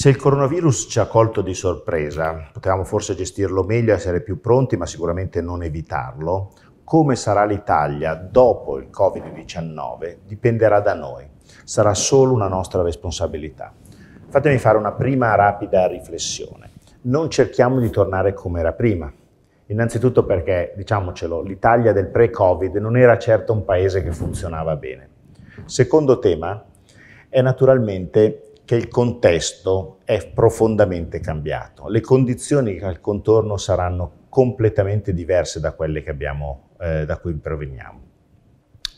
Se il coronavirus ci ha colto di sorpresa, potevamo forse gestirlo meglio, essere più pronti, ma sicuramente non evitarlo. Come sarà l'Italia dopo il Covid-19 dipenderà da noi, sarà solo una nostra responsabilità. Fatemi fare una prima rapida riflessione. Non cerchiamo di tornare come era prima. Innanzitutto perché, diciamocelo, l'Italia del pre-Covid non era certo un paese che funzionava bene. Secondo tema è naturalmente che il contesto è profondamente cambiato, le condizioni al contorno saranno completamente diverse da quelle abbiamo, eh, da cui proveniamo.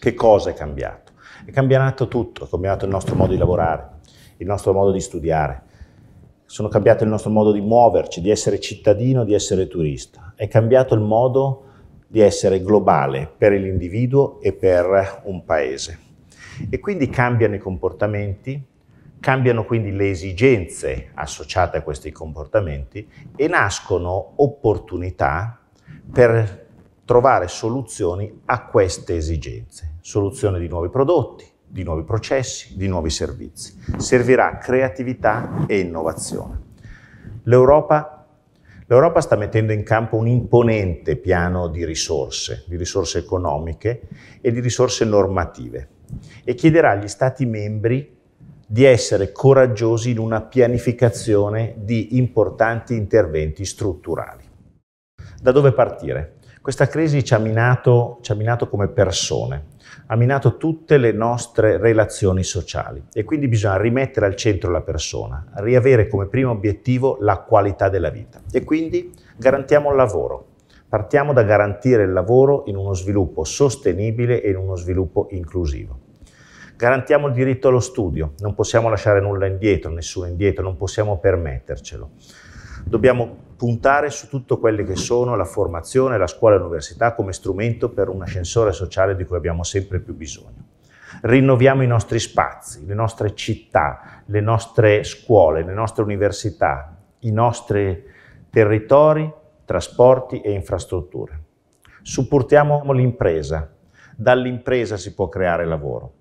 Che cosa è cambiato? È cambiato tutto, è cambiato il nostro modo di lavorare, il nostro modo di studiare, sono cambiato il nostro modo di muoverci, di essere cittadino, di essere turista, è cambiato il modo di essere globale per l'individuo e per un paese. E quindi cambiano i comportamenti, Cambiano quindi le esigenze associate a questi comportamenti e nascono opportunità per trovare soluzioni a queste esigenze, soluzioni di nuovi prodotti, di nuovi processi, di nuovi servizi. Servirà creatività e innovazione. L'Europa, L'Europa sta mettendo in campo un imponente piano di risorse, di risorse economiche e di risorse normative e chiederà agli Stati membri di essere coraggiosi in una pianificazione di importanti interventi strutturali. Da dove partire? Questa crisi ci ha minato, ci ha minato come persone, ha minato tutte le nostre relazioni sociali e quindi bisogna rimettere al centro la persona, riavere come primo obiettivo la qualità della vita e quindi garantiamo il lavoro. Partiamo da garantire il lavoro in uno sviluppo sostenibile e in uno sviluppo inclusivo. Garantiamo il diritto allo studio, non possiamo lasciare nulla indietro, nessuno indietro, non possiamo permettercelo. Dobbiamo puntare su tutto quelli che sono la formazione, la scuola e l'università come strumento per un ascensore sociale di cui abbiamo sempre più bisogno. Rinnoviamo i nostri spazi, le nostre città, le nostre scuole, le nostre università, i nostri territori, trasporti e infrastrutture. Supportiamo l'impresa. Dall'impresa si può creare lavoro.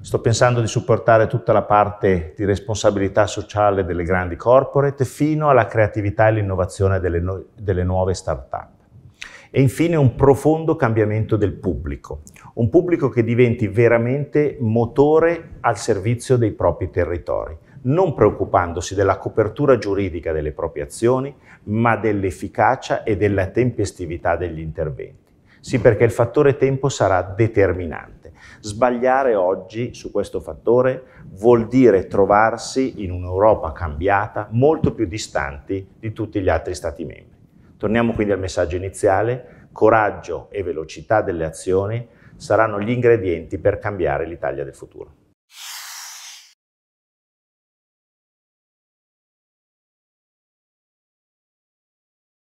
Sto pensando di supportare tutta la parte di responsabilità sociale delle grandi corporate fino alla creatività e l'innovazione delle, no delle nuove start-up. E infine un profondo cambiamento del pubblico, un pubblico che diventi veramente motore al servizio dei propri territori, non preoccupandosi della copertura giuridica delle proprie azioni, ma dell'efficacia e della tempestività degli interventi. Sì, perché il fattore tempo sarà determinante. Sbagliare oggi su questo fattore vuol dire trovarsi in un'Europa cambiata, molto più distanti di tutti gli altri Stati membri. Torniamo quindi al messaggio iniziale, coraggio e velocità delle azioni saranno gli ingredienti per cambiare l'Italia del futuro.